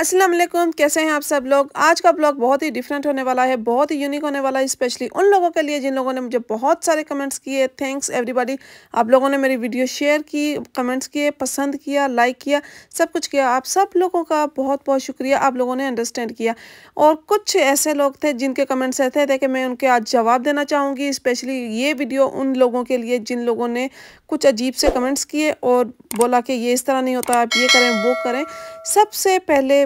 असलम कैसे हैं आप सब लोग आज का ब्लॉग बहुत ही डिफरेंट होने वाला है बहुत ही यूनिक होने वाला है स्पेशली उन लोगों के लिए जिन लोगों ने मुझे बहुत सारे कमेंट्स किए थैंक्स एवरीबॉडी आप लोगों ने मेरी वीडियो शेयर की कमेंट्स किए पसंद किया लाइक किया सब कुछ किया आप सब लोगों का बहुत बहुत शुक्रिया आप लोगों ने अंडरस्टैंड किया और कुछ ऐसे लोग थे जिनके कमेंट्स ऐसे थे कि मैं उनके आज जवाब देना चाहूँगी स्पेशली ये वीडियो उन लोगों के लिए जिन लोगों ने कुछ अजीब से कमेंट्स किए और बोला कि ये इस तरह नहीं होता आप ये करें वो करें सबसे पहले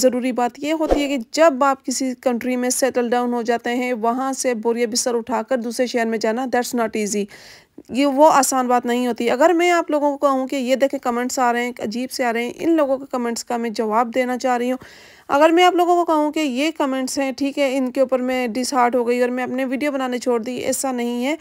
ज़रूरी बात यह होती है कि जब आप किसी कंट्री में सेटल डाउन हो जाते हैं वहाँ से बोरिया बिस्तर उठाकर दूसरे शहर में जाना दैट्स नॉट ईजी ये वो आसान बात नहीं होती अगर मैं आप लोगों को कहूँ कि ये देखें कमेंट्स आ रहे हैं अजीब से आ रहे हैं इन लोगों के कमेंट्स का मैं जवाब देना चाह रही हूँ अगर मैं आप लोगों को कहूँ कि ये कमेंट्स हैं ठीक है इनके ऊपर मैं डिसहार्ट हो गई और मैं अपने वीडियो बनाने छोड़ दी ऐसा नहीं है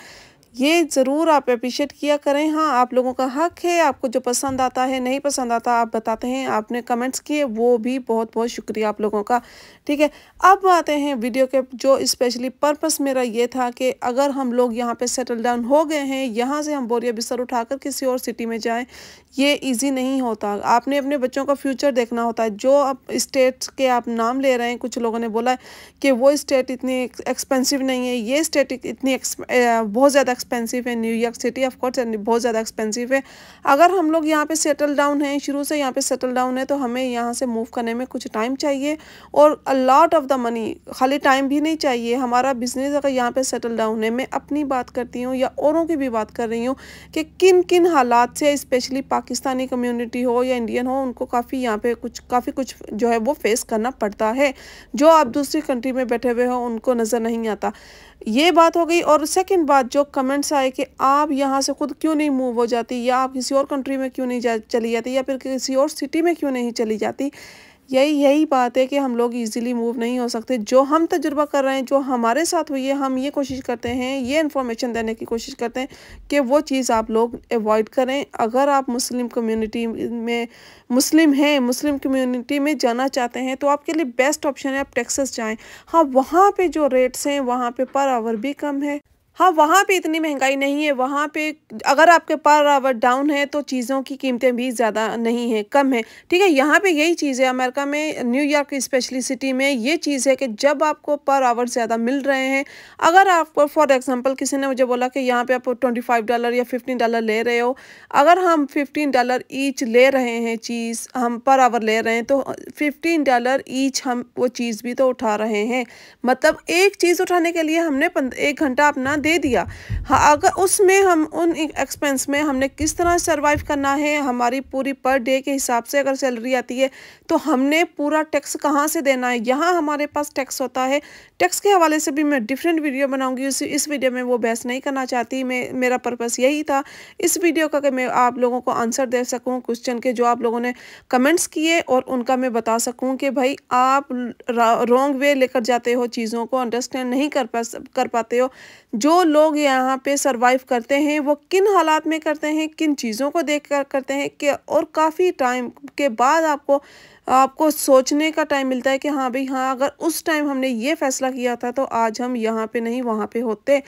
ये ज़रूर आप अप्रिशिएट किया करें हाँ आप लोगों का हक है आपको जो पसंद आता है नहीं पसंद आता आप बताते हैं आपने कमेंट्स किए वो भी बहुत बहुत शुक्रिया आप लोगों का ठीक है अब आते हैं वीडियो के जो स्पेशली पर्पस मेरा ये था कि अगर हम लोग यहाँ पे सेटल डाउन हो गए हैं यहाँ से हम बोरिया बिस्तर उठाकर किसी और सिटी में जाएँ ये ईजी नहीं होता आपने अपने बच्चों का फ्यूचर देखना होता है जो आप इस्टेट के आप नाम ले रहे हैं कुछ लोगों ने बोला कि वो स्टेट इतनी एक्सपेंसिव नहीं है ये स्टेट इतनी बहुत ज़्यादा एक्सपेंसिव है न्यूयॉर्क सिटी ऑफकोर्स बहुत ज़्यादा एक्सपेंसिव है अगर हम लोग यहाँ पे सेटल डाउन हैं शुरू से यहाँ पे सेटल डाउन है तो हमें यहाँ से मूव करने में कुछ टाइम चाहिए और अलॉट ऑफ द मनी खाली टाइम भी नहीं चाहिए हमारा बिजनेस अगर यहाँ पर सेटल डाउन है मैं अपनी बात करती हूँ या औरों की भी बात कर रही हूँ कि किन किन हालात से इस्पेशली पाकिस्तानी कम्यूनिटी हो या इंडियन हो उनको काफ़ी यहाँ पे कुछ काफ़ी कुछ जो है वो फेस करना पड़ता है जो आप दूसरी कंट्री में बैठे हुए हो उनको नज़र नहीं आता ये बात हो गई और सेकंड बात जो कमेंट्स आए कि आप यहाँ से ख़ुद क्यों नहीं मूव हो जाती या आप किसी और कंट्री में क्यों नहीं जा चली जाती या फिर किसी और सिटी में क्यों नहीं चली जाती यही यही बात है कि हम लोग इजीली मूव नहीं हो सकते जो हम तजुर्बा कर रहे हैं जो हमारे साथ हुई है हम ये कोशिश करते हैं ये इन्फॉर्मेशन देने की कोशिश करते हैं कि वो चीज़ आप लोग अवॉइड करें अगर आप मुस्लिम कम्युनिटी में मुस्लिम हैं मुस्लिम कम्युनिटी में जाना चाहते हैं तो आपके लिए बेस्ट ऑप्शन है आप टेक्सस जाएँ हाँ वहाँ पर जो रेट्स हैं वहाँ पर पर आवर भी कम है हाँ वहाँ पे इतनी महंगाई नहीं है वहाँ पे अगर आपके पर आवर डाउन है तो चीज़ों की कीमतें भी ज़्यादा नहीं है कम है ठीक है यहाँ पे यही चीज़ है अमेरिका में न्यूयॉर्क स्पेशली सिटी में ये चीज़ है कि जब आपको पर आवर ज़्यादा मिल रहे हैं अगर आपको फॉर एग्ज़ाम्पल किसी ने मुझे बोला कि यहाँ पर आप ट्वेंटी फाइव डॉलर या फिफ्टीन डॉलर ले रहे हो अगर हम फिफ्टीन डॉलर ईच ले रहे हैं चीज़ हम पर आवर ले रहे हैं तो फिफ्टीन डॉलर ईच हम वो चीज़ भी तो उठा रहे हैं मतलब एक चीज़ उठाने के लिए हमने एक घंटा अपना दे दिया हाँ अगर उसमें हम उन एक्सपेंस में हमने किस तरह सर्वाइव करना है हमारी पूरी पर डे के हिसाब से अगर सैलरी आती है तो हमने पूरा टैक्स कहाँ से देना है यहाँ हमारे पास टैक्स होता है टैक्स के हवाले से भी मैं डिफरेंट वीडियो बनाऊँगी उस इस वीडियो में वो बहस नहीं करना चाहती मैं मेरा पर्पज़ यही था इस वीडियो का कि मैं आप लोगों को आंसर दे सकूँ क्वेश्चन के जो आप लोगों ने कमेंट्स किए और उनका मैं बता सकूँ कि भाई आप रॉन्ग वे लेकर जाते हो चीज़ों को अंडरस्टैंड नहीं कर पा कर पाते हो जो लोग यहाँ पे सरवाइव करते हैं वो किन हालात में करते हैं किन चीज़ों को देख कर करते हैं कि और काफ़ी टाइम के बाद आपको आपको सोचने का टाइम मिलता है कि हाँ भाई हाँ अगर उस टाइम हमने ये फ़ैसला किया था तो आज हम यहाँ पे नहीं वहाँ पे होते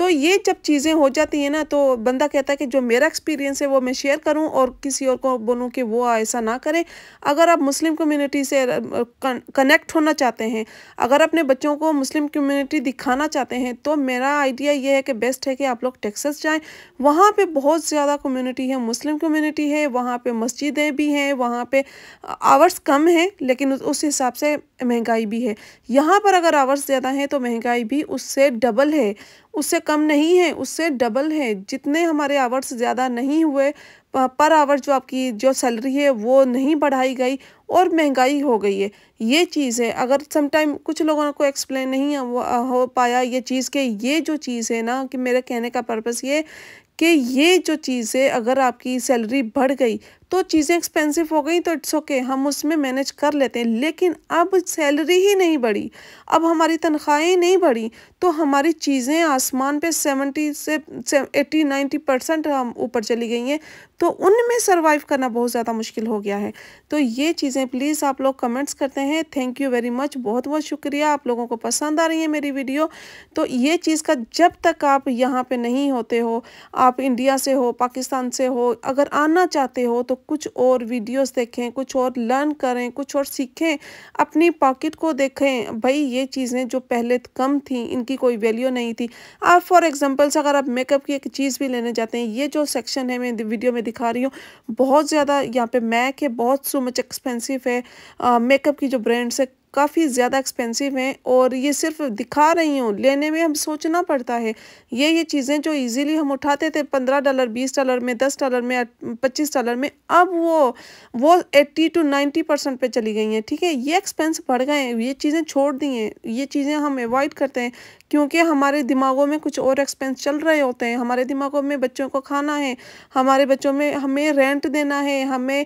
तो ये जब चीज़ें हो जाती हैं ना तो बंदा कहता है कि जो मेरा एक्सपीरियंस है वो मैं शेयर करूं और किसी और को बोलूं कि वो ऐसा ना करें अगर आप मुस्लिम कम्युनिटी से कनेक्ट होना चाहते हैं अगर अपने बच्चों को मुस्लिम कम्युनिटी दिखाना चाहते हैं तो मेरा आइडिया ये है कि बेस्ट है कि आप लोग टेक्सस जाएँ वहाँ पर बहुत ज़्यादा कम्यूनिटी है मुस्लिम कम्यूनिटी है वहाँ पर मस्जिदें भी हैं वहाँ पर आवर्स कम हैं लेकिन उस हिसाब से महंगाई भी है यहाँ पर अगर आवर्स ज़्यादा हैं तो महंगाई भी उससे डबल है उससे कम नहीं है उससे डबल है जितने हमारे आवर्स ज़्यादा नहीं हुए पर आवर्स जो आपकी जो सैलरी है वो नहीं बढ़ाई गई और महंगाई हो गई है ये चीज़ है अगर समटाइम कुछ लोगों को एक्सप्लेन नहीं हो पाया ये चीज़ के ये जो चीज़ है ना कि मेरे कहने का पर्पज़ ये कि ये जो चीज़ है अगर आपकी सैलरी बढ़ गई तो चीज़ें एक्सपेंसिव हो गई तो इट्स ओके हम उसमें मैनेज कर लेते हैं लेकिन अब सैलरी ही नहीं बढ़ी अब हमारी तनख्वाहें नहीं बढ़ी तो हमारी चीज़ें आसमान पे सेवेंटी से एट्टी नाइन्टी परसेंट हम ऊपर चली गई हैं तो उनमें सर्वाइव करना बहुत ज़्यादा मुश्किल हो गया है तो ये चीज़ें प्लीज़ आप लोग कमेंट्स करते हैं थैंक यू वेरी मच बहुत बहुत शुक्रिया आप लोगों को पसंद आ रही है मेरी वीडियो तो ये चीज़ का जब तक आप यहाँ पे नहीं होते हो आप इंडिया से हो पाकिस्तान से हो अगर आना चाहते हो तो लोग कुछ और वीडियोस देखें कुछ और लर्न करें कुछ और सीखें अपनी पॉकेट को देखें भाई ये चीज़ें जो पहले कम थी इनकी कोई वैल्यू नहीं थी आप फॉर एग्जांपल्स अगर आप मेकअप की एक चीज़ भी लेने जाते हैं ये जो सेक्शन है मैं वीडियो में दिखा रही हूँ बहुत ज़्यादा यहाँ पर मैक है बहुत सो मच एक्सपेंसिव है मेकअप की जो ब्रांड्स है काफ़ी ज़्यादा एक्सपेंसिव हैं और ये सिर्फ दिखा रही हूँ लेने में हम सोचना पड़ता है ये ये चीज़ें जो इजीली हम उठाते थे पंद्रह डॉलर बीस डॉलर में दस डॉलर में पच्चीस डॉलर में अब वो वो एट्टी टू नाइन्टी परसेंट पर चली गई हैं ठीक है ये एक्सपेंस बढ़ गए हैं ये चीज़ें छोड़ दी हैं ये चीज़ें हम एवॉइड करते हैं क्योंकि हमारे दिमागों में कुछ और एक्सपेंस चल रहे होते हैं हमारे दिमागों में बच्चों को खाना है हमारे बच्चों में हमें रेंट देना है हमें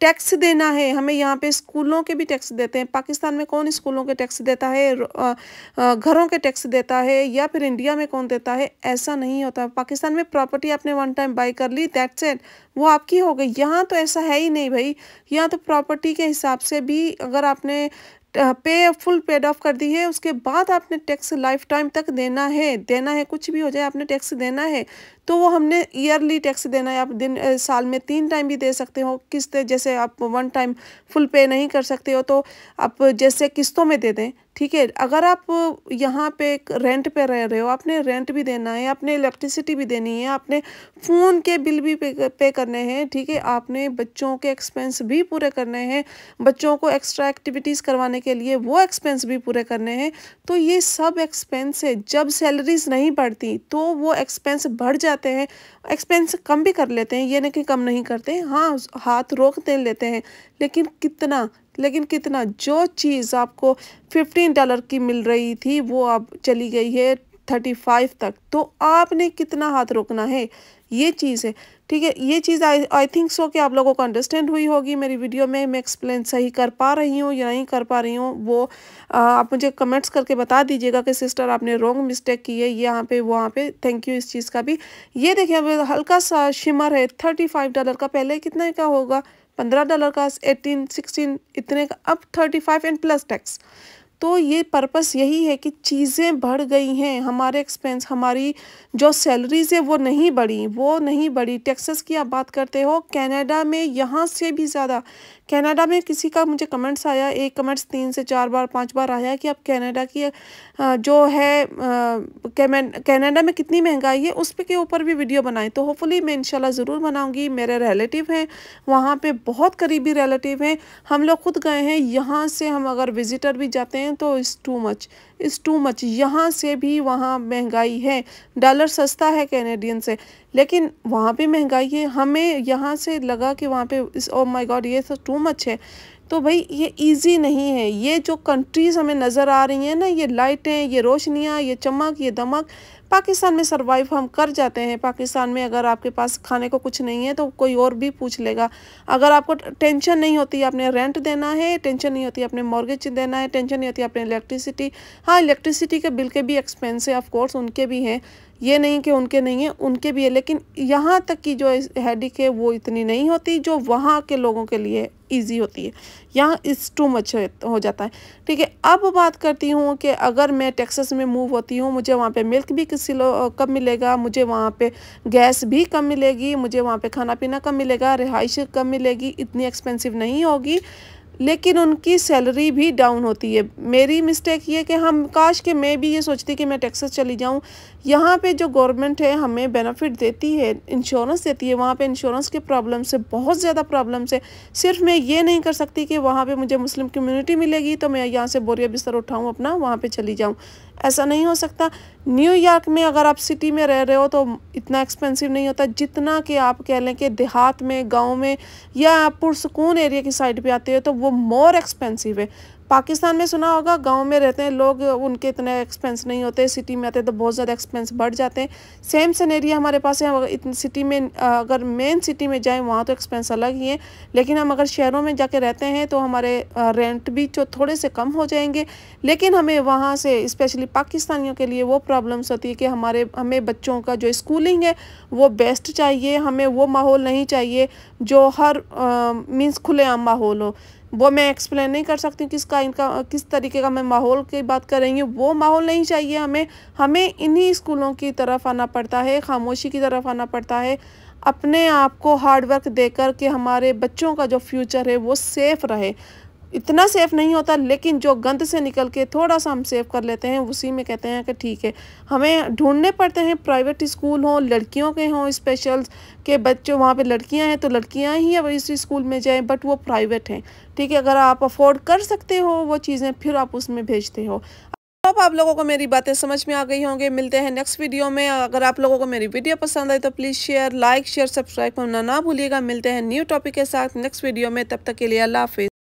टैक्स देना है हमें यहाँ पे स्कूलों के भी टैक्स देते हैं पाकिस्तान में कौन स्कूलों के टैक्स देता है घरों के टैक्स देता है या फिर इंडिया में कौन देता है ऐसा नहीं होता पाकिस्तान में प्रॉपर्टी आपने वन टाइम बाई कर ली दैट्स इट वो आपकी हो गई यहाँ तो ऐसा है ही नहीं भाई यहाँ तो प्रॉपर्टी के हिसाब से भी अगर आपने पे फुल पेड ऑफ कर दी है उसके बाद आपने टैक्स लाइफ टाइम तक देना है देना है कुछ भी हो जाए आपने टैक्स देना है तो वो हमने ईयरली टैक्स देना है आप दिन साल में तीन टाइम भी दे सकते हो किस्त जैसे आप वन टाइम फुल पे नहीं कर सकते हो तो आप जैसे किस्तों में दे दें ठीक है अगर आप यहाँ पे रेंट पे रह रहे हो आपने रेंट भी देना है आपने इलेक्ट्रिसिटी भी देनी है आपने फ़ोन के बिल भी पे, पे करने हैं ठीक है आपने बच्चों के एक्सपेंस भी पूरे करने हैं बच्चों को एक्स्ट्रा एक्टिविटीज़ करवाने के लिए वो एक्सपेंस भी पूरे करने हैं तो ये सब एक्सपेंस है जब सैलरीज नहीं बढ़ती तो वो एक्सपेंस बढ़ जाते जाते हैं एक्सपेंस कम भी कर लेते हैं ये नहीं कि कम नहीं करते हाँ हाथ रोक दे लेते हैं लेकिन कितना लेकिन कितना जो चीज़ आपको फिफ्टीन डॉलर की मिल रही थी वो अब चली गई है थर्टी फाइव तक तो आपने कितना हाथ रोकना है ये चीज़ है ठीक है ये चीज़ आई आई थिंक सो कि आप लोगों को अंडरस्टैंड हुई होगी मेरी वीडियो में मैं एक्सप्लेन सही कर पा रही हूँ या नहीं कर पा रही हूँ वो आ, आप मुझे कमेंट्स करके बता दीजिएगा कि सिस्टर आपने रॉन्ग मिस्टेक की है यहाँ पे वहाँ पे थैंक यू इस चीज़ का भी ये देखिए अब हल्का सा शिमर है थर्टी फाइव डॉलर का पहले कितने का होगा पंद्रह डॉलर का एटीन सिक्सटीन इतने का अब thirty five and plus tax तो ये पर्पस यही है कि चीज़ें बढ़ गई हैं हमारे एक्सपेंस हमारी जो सैलरीज है वो नहीं बढ़ी वो नहीं बढ़ी टैक्सेस की आप बात करते हो कनाडा में यहाँ से भी ज़्यादा कनाडा में किसी का मुझे कमेंट्स आया एक कमेंट्स तीन से चार बार पांच बार आया कि अब कनाडा की जो है कनाडा में कितनी महंगाई है उस पर के ऊपर भी वीडियो बनाएं तो होपफुली मैं इनशाला ज़रूर बनाऊंगी मेरे रिलेटिव हैं वहाँ पे बहुत करीबी रिलेटिव हैं हम लोग खुद गए हैं यहाँ से हम अगर विज़िटर भी जाते हैं तो is too much is too much यहाँ से भी वहाँ महंगाई है डॉलर सस्ता है कैनेडियन से लेकिन वहाँ पे महंगाई है हमें यहाँ से लगा कि वहाँ पे इस ओ माय गॉड ये सब टू मच है तो भाई ये इजी नहीं है ये जो कंट्रीज़ हमें नज़र आ रही हैं ना ये लाइटें ये रोशनियाँ ये चमक ये दमक पाकिस्तान में सर्वाइव हम कर जाते हैं पाकिस्तान में अगर आपके पास खाने को कुछ नहीं है तो कोई और भी पूछ लेगा अगर आपको टेंशन नहीं होती आपने रेंट देना है टेंशन नहीं होती आपने मॉर्गेज देना है टेंशन नहीं होती आपने इलेक्ट्रिसिटी हाँ इलेक्ट्रिसिटी के बिल के भी एक्सपेंस है ऑफकोर्स उनके भी हैं ये नहीं कि उनके नहीं है उनके भी है लेकिन यहाँ तक की जो हेडिक है वो इतनी नहीं होती जो वहाँ के लोगों के लिए ईजी होती है यहाँ इस टू मच हो जाता है ठीक है अब बात करती हूँ कि अगर मैं टेक्सस में मूव होती हूँ मुझे वहाँ पे मिल्क भी किसी कब मिलेगा मुझे वहाँ पे गैस भी कम मिलेगी मुझे वहाँ पे खाना पीना कम मिलेगा रिहाइश कम मिलेगी इतनी एक्सपेंसिव नहीं होगी लेकिन उनकी सैलरी भी डाउन होती है मेरी मिस्टेक ये कि हम काश के मैं भी ये सोचती कि मैं टैक्सेस चली जाऊँ यहाँ पे जो गवर्नमेंट है हमें बेनिफिट देती है इंश्योरेंस देती है वहाँ पे इंश्योरेंस के प्रॉब्लम से बहुत ज़्यादा प्रॉब्लम से सिर्फ मैं ये नहीं कर सकती कि वहाँ पे मुझे मुस्लिम कम्युनिटी मिलेगी तो मैं यहाँ से बोरिया बिस्तर उठाऊँ अपना वहाँ पर चली जाऊँ ऐसा नहीं हो सकता न्यूयॉर्क में अगर आप सिटी में रह रहे हो तो इतना एक्सपेंसिव नहीं होता जितना कि आप कह लें कि देहात में गांव में या आप पुरसकून एरिया की साइड पे आते हो तो वो मोर एक्सपेंसिव है पाकिस्तान में सुना होगा गांव में रहते हैं लोग उनके इतने एक्सपेंस नहीं होते सिटी में आते तो बहुत ज़्यादा एक्सपेंस बढ़ जाते हैं सेम सनेरिया हमारे पास है इतनी सिटी में अगर मेन सिटी में जाएं वहाँ तो एक्सपेंस अलग ही है लेकिन हम अगर शहरों में जाके रहते हैं तो हमारे रेंट भी जो थोड़े से कम हो जाएंगे लेकिन हमें वहाँ से इस्पेशली पाकिस्तानियों के लिए वो प्रॉब्लम्स होती है कि हमारे हमें बच्चों का जो स्कूलिंग है वो बेस्ट चाहिए हमें वो माहौल नहीं चाहिए जो हर मीन्स खुलेआम माहौल हो वो मैं एक्सप्लेन नहीं कर सकती किसका इनका किस तरीके का मैं माहौल की बात कर रही हूँ वो माहौल नहीं चाहिए हमें हमें इन्हीं स्कूलों की तरफ आना पड़ता है खामोशी की तरफ आना पड़ता है अपने आप को हार्डवर्क देकर के हमारे बच्चों का जो फ्यूचर है वो सेफ़ रहे इतना सेफ़ नहीं होता लेकिन जो गंद से निकल के थोड़ा सा हम सेफ कर लेते हैं उसी में कहते हैं कि ठीक है हमें ढूंढने पड़ते हैं प्राइवेट स्कूल हों लड़कियों के हों स्पेशल के बच्चों वहाँ पे लड़कियाँ हैं तो लड़कियाँ ही अब इस स्कूल में जाएँ बट वो प्राइवेट हैं ठीक है अगर आप अफोर्ड कर सकते हो वो चीज़ें फिर आप उसमें भेजते हो अब आप लोगों को मेरी बातें समझ में आ गई होंगे मिलते हैं नेक्स्ट वीडियो में अगर आप लोगों को मेरी वीडियो पसंद आई तो please share like share subscribe करना ना भूलिएगा मिलते हैं न्यू टॉपिक के साथ नेक्स्ट वीडियो में तब तक के लिए अल्लाह हाफिज़